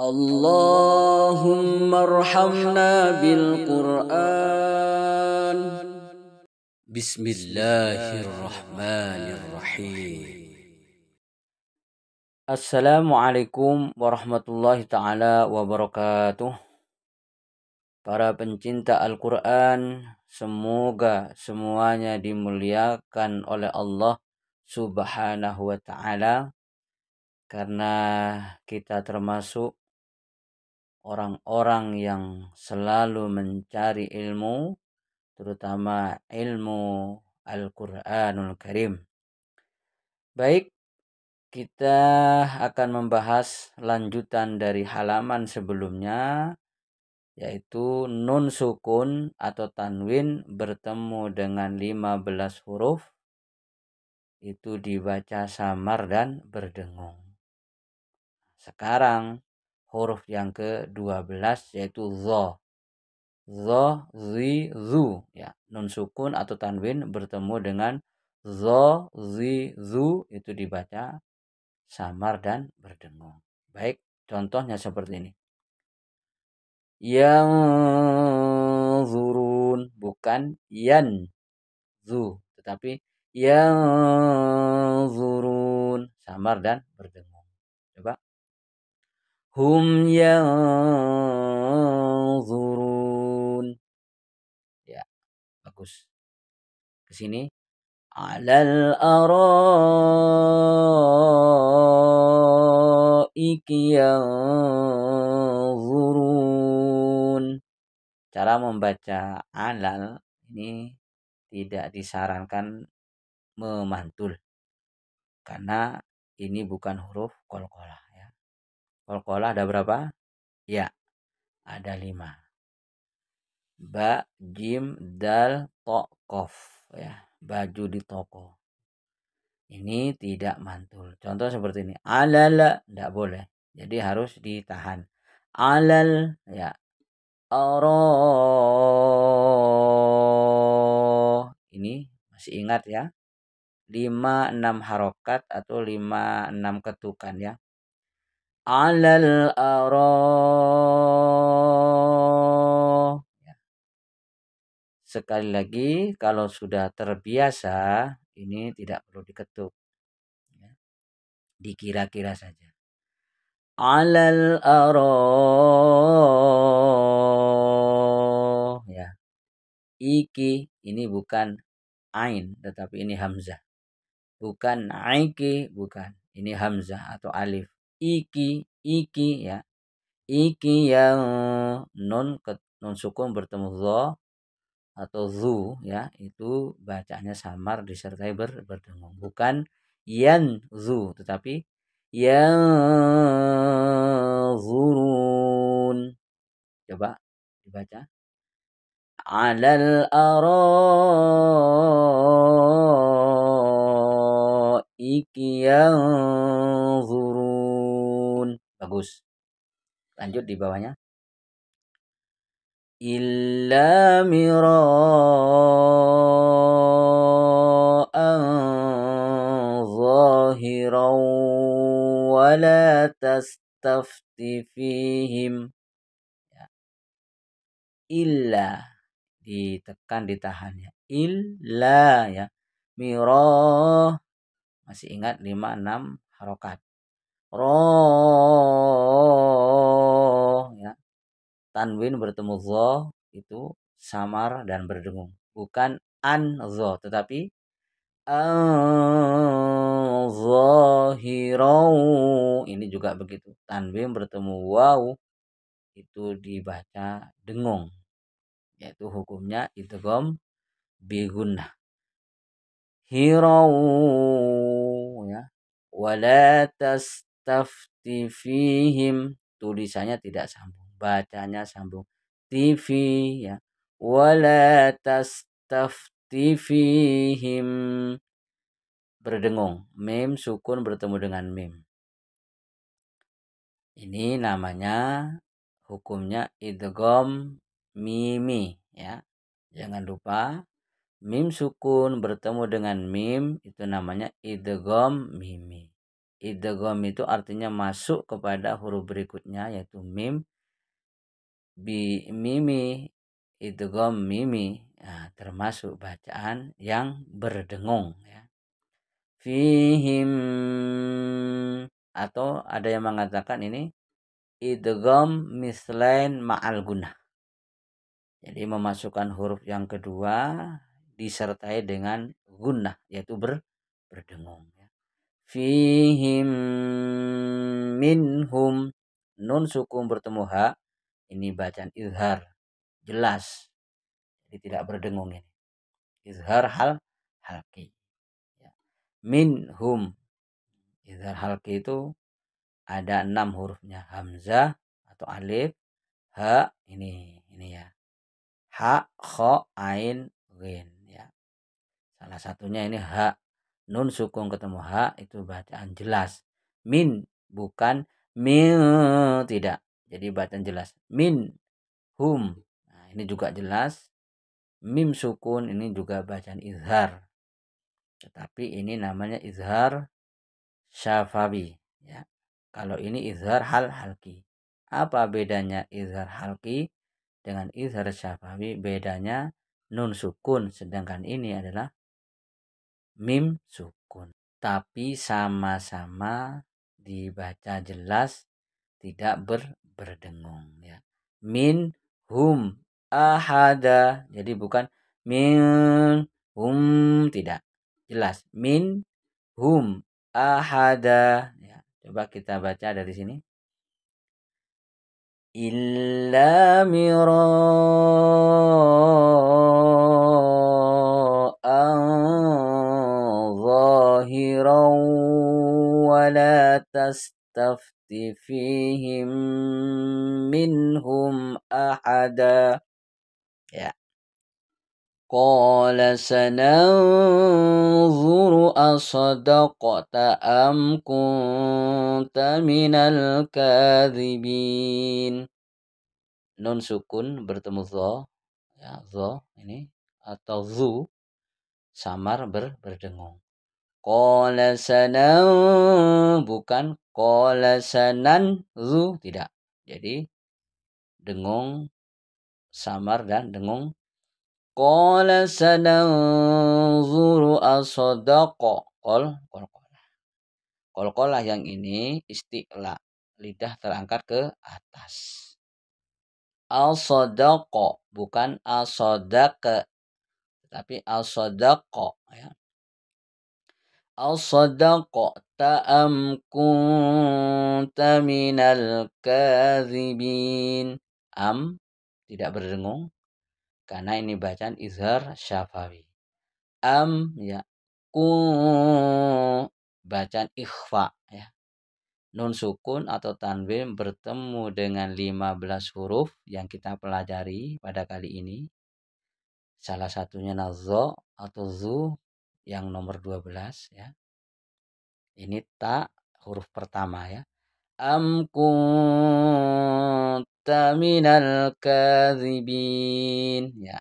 اللهم ارحمنا bil بسم الله الرحمن الرحيم السلام عليكم Para pencinta Al-Quran, semoga semuanya dimuliakan oleh Allah Subhanahu wa Ta'ala, karena kita termasuk orang-orang yang selalu mencari ilmu, terutama ilmu Al-Quranul Karim. Baik, kita akan membahas lanjutan dari halaman sebelumnya, yaitu nun sukun atau tanwin bertemu dengan 15 huruf itu dibaca samar dan berdengung. Sekarang huruf yang ke-12 yaitu zoh, zoh, zi, zu ya. Nun sukun atau tanwin bertemu dengan zoh, zi, zu itu dibaca samar dan berdengung. Baik, contohnya seperti ini. Yang zurun bukan yan zu tetapi yang zurun samar dan berdengung hum yanzurun ya bagus ke sini alal araiki yanzurun cara membaca alal ini tidak disarankan memantul karena ini bukan huruf kolkola Kolkola ada berapa? Ya, ada lima. Ba, jim, dal, to, kof. Ya, baju di toko. Ini tidak mantul. Contoh seperti ini. Alal tidak boleh. Jadi harus ditahan. Alal, ya. Aro. Ini masih ingat ya. 5 6 harokat atau 5 6 ketukan ya alal aro ya. Sekali lagi, kalau sudah terbiasa, ini tidak perlu diketuk. Ya. Dikira-kira saja. Alal aroh Ya. Iki ini bukan ain, tetapi ini hamzah. Bukan aiki, bukan. Ini hamzah atau alif iki, iki ya. Iki yang non ke, non sukun bertemu zo atau zu ya itu bacanya samar disertai ber, berdengung bukan yan zu tetapi zurun coba dibaca alal iki yang bagus lanjut di bawahnya illa mira'an zahiran wa la tastafti fihim ya. illa ditekan ditahan ya. illa ya miroh masih ingat 5 6 harokat roh tanwin bertemu zo itu samar dan berdengung bukan an zo tetapi zahirau ini juga begitu tanwin bertemu waw itu dibaca dengung yaitu hukumnya idgham bi hirau ya wala tastafti fihim tulisannya tidak sama bacanya sambung TV ya wala TV him berdengung mim sukun bertemu dengan mim ini namanya hukumnya idgham mimi ya jangan lupa mim sukun bertemu dengan mim itu namanya idgham mimi idgham itu artinya masuk kepada huruf berikutnya yaitu mim bi mimi itu gom mimi ya, termasuk bacaan yang berdengung ya fihim atau ada yang mengatakan ini itu idgham mislain ma'al gunah jadi memasukkan huruf yang kedua disertai dengan gunah yaitu ber, berdengung ya. fihim minhum nun sukun bertemu ha ini bacaan izhar, jelas. Jadi tidak berdengung ini. Izhar hal halki. Ya. hum Izhar halki itu ada enam hurufnya. Hamzah atau alif. Ha ini ini ya. Ha, kho, ain, win, Ya. Salah satunya ini ha. Nun sukun ketemu ha itu bacaan jelas. Min bukan min tidak jadi bacaan jelas. Min, hum. Nah, ini juga jelas. Mim sukun ini juga bacaan izhar. Tetapi ini namanya izhar syafawi. Ya. Kalau ini izhar hal halki. Apa bedanya izhar halki dengan izhar syafawi? Bedanya nun sukun. Sedangkan ini adalah mim sukun. Tapi sama-sama dibaca jelas tidak ber berdengung ya. Min hum ahada. Jadi bukan min hum tidak. Jelas min hum ahada. Ya, coba kita baca dari sini. Illa miro zahiran فيهم منهم أحدا ya. قال سننظر أصدقت أم كنت من الكاذبين Nun sukun bertemu zo ya, zo ini atau zu samar ber, berdengung Kola sanau bukan kola sanan zu tidak. Jadi dengung samar dan dengung Qala sananzuru asodako kol kol kol kol kolah yang ini istiqla. Lidah terangkat ke atas. Asodako Bukan asodake Tapi asodako Ya. أصدقت أم كنت من الكاذبين am tidak berdengung karena ini bacaan izhar syafawi am ya ku bacaan ikhfa ya nun sukun atau tanwin bertemu dengan 15 huruf yang kita pelajari pada kali ini salah satunya nazo atau zu yang nomor 12 ya. Ini ta huruf pertama ya. Am kunta minal kadhibin ya.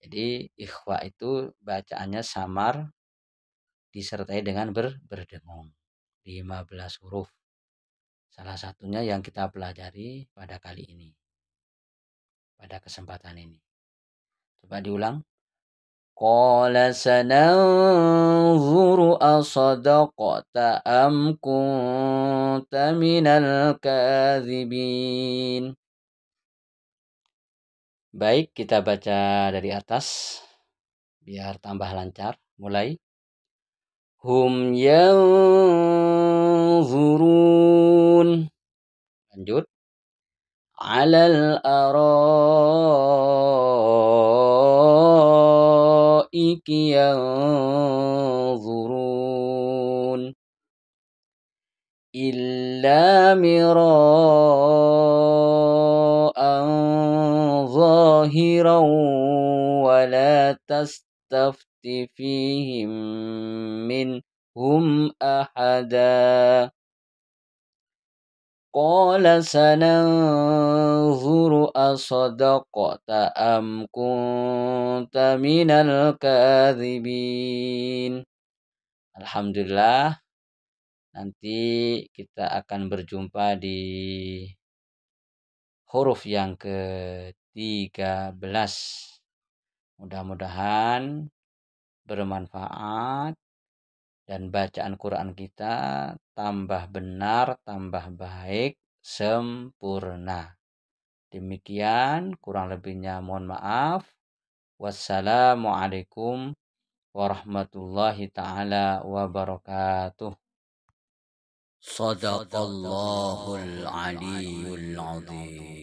Jadi ikhwa itu bacaannya samar disertai dengan ber, berdengung. 15 huruf. Salah satunya yang kita pelajari pada kali ini. Pada kesempatan ini. Coba diulang. قال سننظر أصدقت أم كنت من الكاذبين Baik, kita baca dari atas biar tambah lancar. Mulai. Hum yanzurun. Lanjut. Alal arah الرأيك ينظرون إلا مراء ظاهرا ولا تستفت فيهم منهم أحدا قال سننظر أصدقت أم كنت من الكاذبين Alhamdulillah nanti kita akan berjumpa di huruf yang ke-13 mudah-mudahan bermanfaat dan bacaan Quran kita tambah benar, tambah baik, sempurna. Demikian kurang lebihnya mohon maaf. Wassalamualaikum warahmatullahi taala wabarakatuh. Sadaqallahul aliyyul azim.